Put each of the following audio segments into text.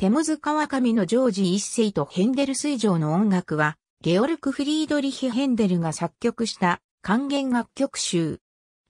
テムズ川上のジョージ一世とヘンデル水上の音楽は、ゲオルク・フリードリヒ・ヘンデルが作曲した管弦楽曲集。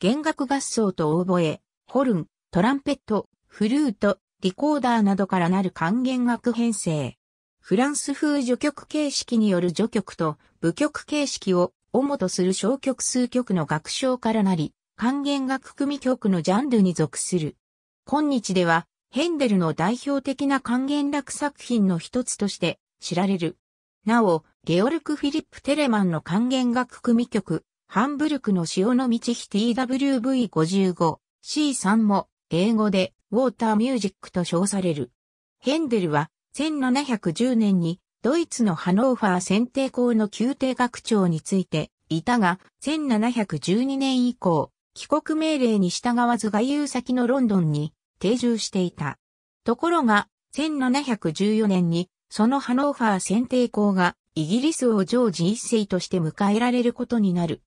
弦楽合奏とオーボエ、ホルン、トランペット、フルート、リコーダーなどからなる管弦楽編成。フランス風序曲形式による序曲と部曲形式を主とする小曲数曲の楽章からなり、管弦楽組曲のジャンルに属する。今日ではヘンデルの代表的な還元楽作品の一つとして知られる。なお、ゲオルク・フィリップ・テレマンの還元楽組曲、ハンブルクの潮の満ち日 TWV55、C3 も英語でウォーターミュージックと称される。ヘンデルは1710年にドイツのハノーファー選定校の宮廷学長についていたが、1712年以降、帰国命令に従わず外遊先のロンドンに定住していた。ところが、1714年に、そのハノーファー選定校が、イギリス王ジョージ一世として迎えられることになる。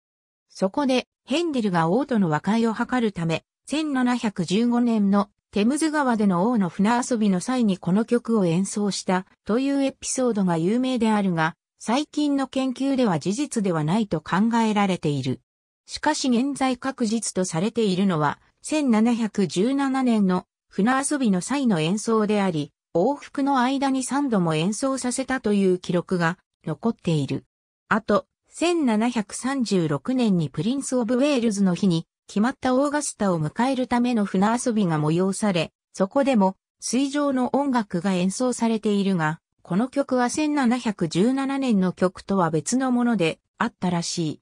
そこで、ヘンデルが王との和解を図るため、1715年のテムズ川での王の船遊びの際にこの曲を演奏したというエピソードが有名であるが、最近の研究では事実ではないと考えられている。しかし現在確実とされているのは、1717年の船遊びの際の演奏であり、往復の間に3度も演奏させたという記録が残っている。あと、1736年にプリンス・オブ・ウェールズの日に決まったオーガスタを迎えるための船遊びが催され、そこでも水上の音楽が演奏されているが、この曲は1717年の曲とは別のものであったらしい。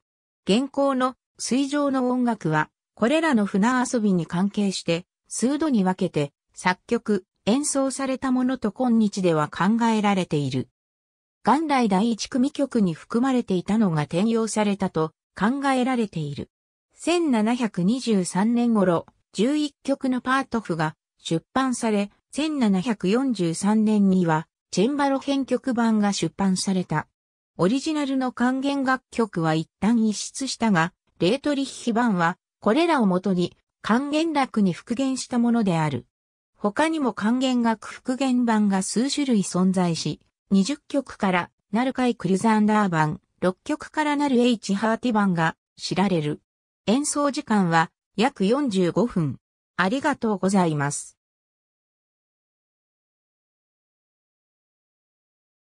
現行の水上の音楽はこれらの船遊びに関係して、数度に分けて、作曲、演奏されたものと今日では考えられている。元来第一組曲に含まれていたのが転用されたと考えられている。1723年頃、11曲のパート譜が出版され、1743年には、チェンバロ編曲版が出版された。オリジナルの還元楽曲は一旦一出したが、レートリッヒ版はこれらをもとに、還元楽に復元したものである。他にも還元楽復元版が数種類存在し、20曲からなるカイ・クリザンダー版、6曲からなる H ハーティ版が知られる。演奏時間は約45分。ありがとうございます。